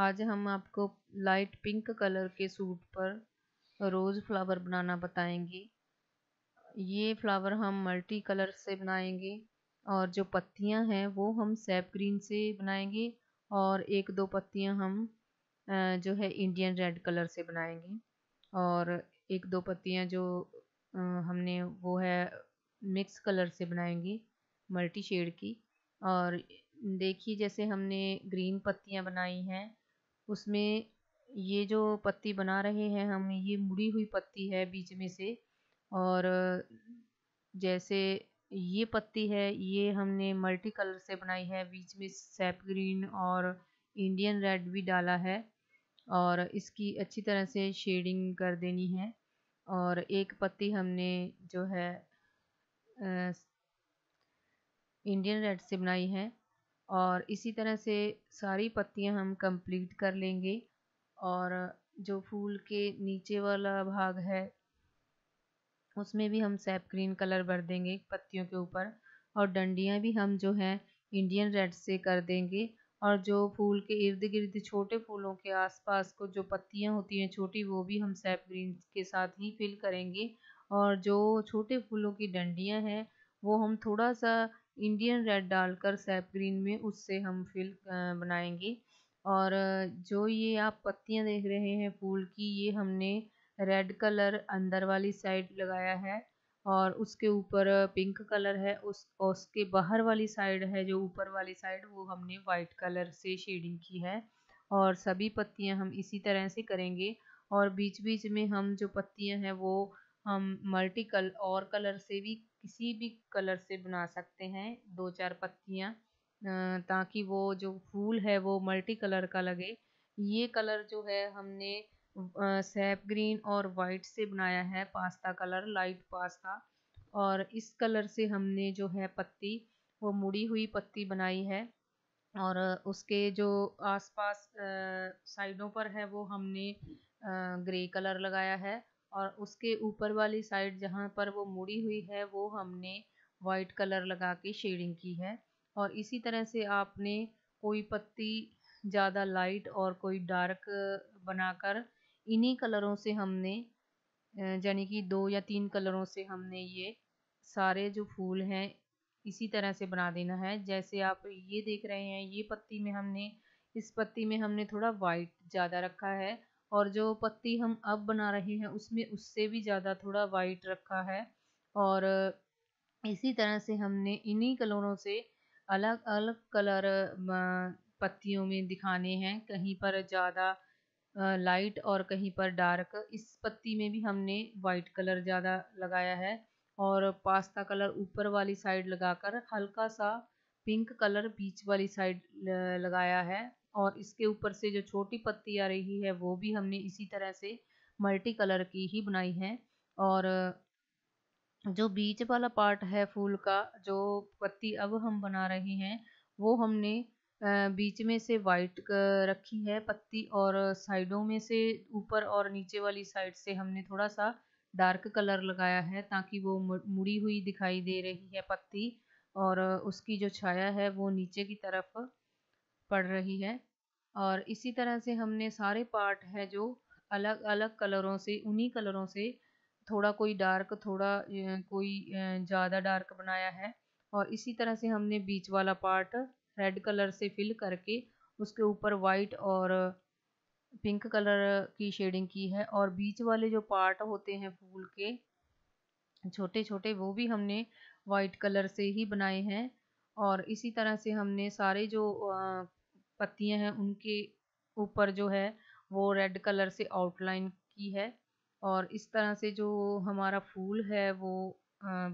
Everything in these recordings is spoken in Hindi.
आज हम आपको लाइट पिंक कलर के सूट पर रोज़ फ्लावर बनाना बताएंगे ये फ्लावर हम मल्टी कलर से बनाएंगे और जो पत्तियां हैं वो हम सैप ग्रीन से बनाएंगे और एक दो पत्तियां हम जो है इंडियन रेड कलर से बनाएंगे और एक दो पत्तियां जो हमने वो है मिक्स कलर से बनाएंगे मल्टी शेड की और देखिए जैसे हमने ग्रीन पत्तियां बनाई हैं उसमें ये जो पत्ती बना रहे हैं हम ये मुड़ी हुई पत्ती है बीच में से और जैसे ये पत्ती है ये हमने मल्टी कलर से बनाई है बीच में सैप ग्रीन और इंडियन रेड भी डाला है और इसकी अच्छी तरह से शेडिंग कर देनी है और एक पत्ती हमने जो है इंडियन रेड से बनाई है और इसी तरह से सारी पत्तियां हम कंप्लीट कर लेंगे और जो फूल के नीचे वाला भाग है उसमें भी हम सैप ग्रीन कलर भर देंगे पत्तियों के ऊपर और डंडियाँ भी हम जो है इंडियन रेड से कर देंगे और जो फूल के इर्द गिर्द छोटे फूलों के आसपास को जो पत्तियाँ होती हैं छोटी वो भी हम सैप ग्रीन के साथ ही फिल करेंगे और जो छोटे फूलों की डंडियाँ हैं वो हम थोड़ा सा इंडियन रेड डालकर सैप ग्रीन में उससे हम फिल बनाएंगे और जो ये आप पत्तियां देख रहे हैं फूल की ये हमने रेड कलर अंदर वाली साइड लगाया है और उसके ऊपर पिंक कलर है उस उसके बाहर वाली साइड है जो ऊपर वाली साइड वो हमने वाइट कलर से शेडिंग की है और सभी पत्तियां हम इसी तरह से करेंगे और बीच बीच में हम जो पत्तियां हैं वो हम मल्टी कल और कलर से भी किसी भी कलर से बना सकते हैं दो चार पत्तियाँ ताकि वो जो फूल है वो मल्टी कलर का लगे ये कलर जो है हमने सैप ग्रीन और वाइट से बनाया है पास्ता कलर लाइट पास्ता और इस कलर से हमने जो है पत्ती वो मुड़ी हुई पत्ती बनाई है और उसके जो आसपास साइडों पर है वो हमने ग्रे कलर लगाया है और उसके ऊपर वाली साइड जहाँ पर वो मुड़ी हुई है वो हमने वाइट कलर लगा के शेडिंग की है और इसी तरह से आपने कोई पत्ती ज़्यादा लाइट और कोई डार्क बनाकर इन्हीं कलरों से हमने यानी कि दो या तीन कलरों से हमने ये सारे जो फूल हैं इसी तरह से बना देना है जैसे आप ये देख रहे हैं ये पत्ती में हमने इस पत्ती में हमने थोड़ा वाइट ज़्यादा रखा है और जो पत्ती हम अब बना रहे हैं उसमें उससे भी ज़्यादा थोड़ा वाइट रखा है और इसी तरह से हमने इन्हीं कलरों से अलग अलग कलर पत्तियों में दिखाने हैं कहीं पर ज़्यादा लाइट और कहीं पर डार्क इस पत्ती में भी हमने वाइट कलर ज़्यादा लगाया है और पास्ता कलर ऊपर वाली साइड लगाकर हल्का सा पिंक कलर बीच वाली साइड लगाया है और इसके ऊपर से जो छोटी पत्ती आ रही है वो भी हमने इसी तरह से मल्टी कलर की ही बनाई है और जो बीच वाला पार्ट है फूल का जो पत्ती अब हम बना रहे हैं वो हमने बीच में से वाइट रखी है पत्ती और साइडों में से ऊपर और नीचे वाली साइड से हमने थोड़ा सा डार्क कलर लगाया है ताकि वो मुड़ी हुई दिखाई दे रही है पत्ती और उसकी जो छाया है वो नीचे की तरफ पड़ रही है और इसी तरह से हमने सारे पार्ट है जो अलग अलग कलरों से उन्हीं कलरों से थोड़ा कोई डार्क थोड़ा कोई ज़्यादा डार्क बनाया है और इसी तरह से हमने बीच वाला पार्ट रेड कलर से फिल करके उसके ऊपर वाइट और पिंक कलर की शेडिंग की है और बीच वाले जो पार्ट होते हैं फूल के छोटे छोटे वो भी हमने वाइट कलर से ही बनाए हैं और इसी तरह से हमने सारे जो पत्तियां हैं उनके ऊपर जो है वो रेड कलर से आउटलाइन की है और इस तरह से जो हमारा फूल है वो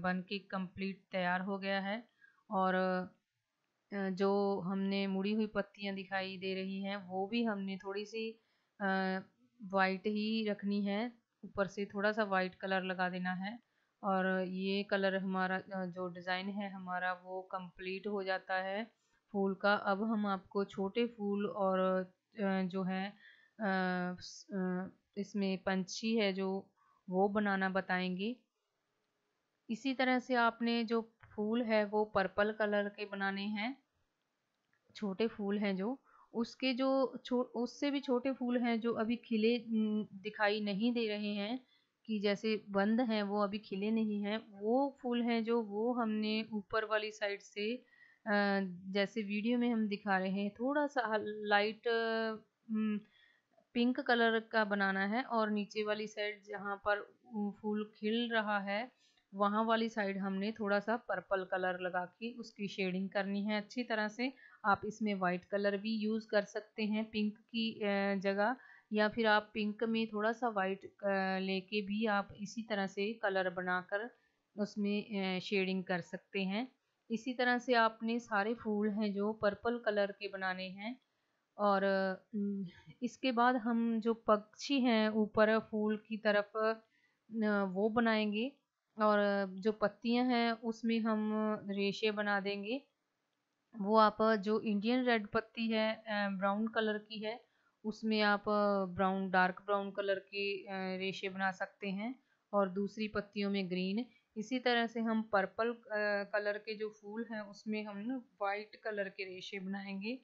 बन के कम्प्लीट तैयार हो गया है और जो हमने मुड़ी हुई पत्तियां दिखाई दे रही हैं वो भी हमने थोड़ी सी वाइट ही रखनी है ऊपर से थोड़ा सा वाइट कलर लगा देना है और ये कलर हमारा जो डिज़ाइन है हमारा वो कंप्लीट हो जाता है फूल का अब हम आपको छोटे फूल और जो है इसमें पंछी है जो वो बनाना बताएंगे इसी तरह से आपने जो फूल है वो पर्पल कलर के बनाने हैं छोटे फूल हैं जो उसके जो छो उससे भी छोटे फूल हैं जो अभी खिले दिखाई नहीं दे रहे हैं कि जैसे बंद हैं वो अभी खिले नहीं हैं वो फूल हैं जो वो हमने ऊपर वाली साइड से जैसे वीडियो में हम दिखा रहे हैं थोड़ा सा लाइट हम्म, पिंक कलर का बनाना है और नीचे वाली साइड जहाँ पर फूल खिल रहा है वहाँ वाली साइड हमने थोड़ा सा पर्पल कलर लगा के उसकी शेडिंग करनी है अच्छी तरह से आप इसमें वाइट कलर भी यूज़ कर सकते हैं पिंक की जगह या फिर आप पिंक में थोड़ा सा वाइट लेके भी आप इसी तरह से कलर बनाकर उसमें शेडिंग कर सकते हैं इसी तरह से आपने सारे फूल हैं जो पर्पल कलर के बनाने हैं और इसके बाद हम जो पक्षी हैं ऊपर फूल की तरफ वो बनाएंगे और जो पत्तियां हैं उसमें हम रेशे बना देंगे वो आप जो इंडियन रेड पत्ती है ब्राउन कलर की है उसमें आप ब्राउन डार्क ब्राउन कलर के रेशे बना सकते हैं और दूसरी पत्तियों में ग्रीन इसी तरह से हम पर्पल कलर के जो फूल हैं उसमें हम ना वाइट कलर के रेशे बनाएंगे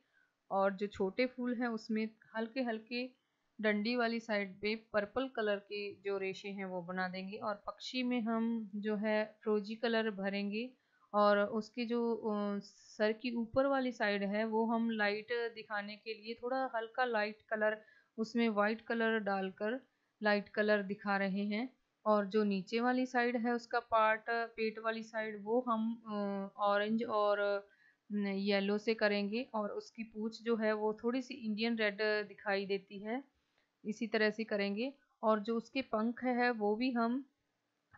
और जो छोटे फूल हैं उसमें हल्के हल्के डंडी वाली साइड पे पर्पल कलर के जो रेशे हैं वो बना देंगे और पक्षी में हम जो है फ्रोजी कलर भरेंगे और उसके जो सर की ऊपर वाली साइड है वो हम लाइट दिखाने के लिए थोड़ा हल्का लाइट कलर उसमें वाइट कलर डालकर लाइट कलर दिखा रहे हैं और जो नीचे वाली साइड है उसका पार्ट पेट वाली साइड वो हम ऑरेंज और येलो से करेंगे और उसकी पूछ जो है वो थोड़ी सी इंडियन रेड दिखाई देती है इसी तरह से करेंगे और जो उसके पंख है वो भी हम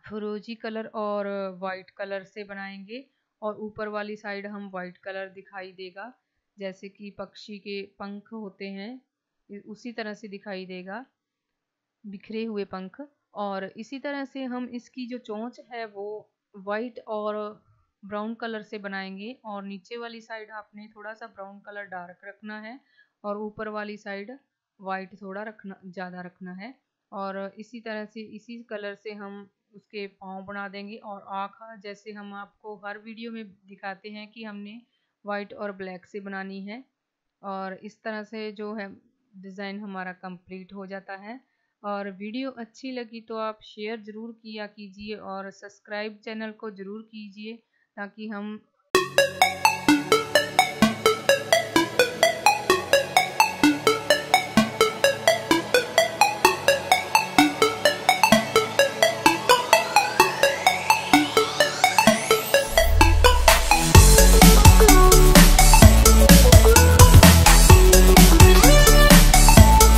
फरोजी कलर और वाइट कलर से बनाएंगे और ऊपर वाली साइड हम वाइट कलर दिखाई देगा जैसे कि पक्षी के पंख होते हैं उसी तरह से दिखाई देगा बिखरे हुए पंख और इसी तरह से हम इसकी जो चोंच है वो वाइट और ब्राउन कलर से बनाएंगे और नीचे वाली साइड आपने थोड़ा सा ब्राउन कलर डार्क रखना है और ऊपर वाली साइड वाइट थोड़ा रखना ज़्यादा रखना है और इसी तरह से इसी कलर से हम उसके पाँव बना देंगे और आँख जैसे हम आपको हर वीडियो में दिखाते हैं कि हमने वाइट और ब्लैक से बनानी है और इस तरह से जो है डिज़ाइन हमारा कंप्लीट हो जाता है और वीडियो अच्छी लगी तो आप शेयर ज़रूर किया कीजिए और सब्सक्राइब चैनल को ज़रूर कीजिए ताकि हम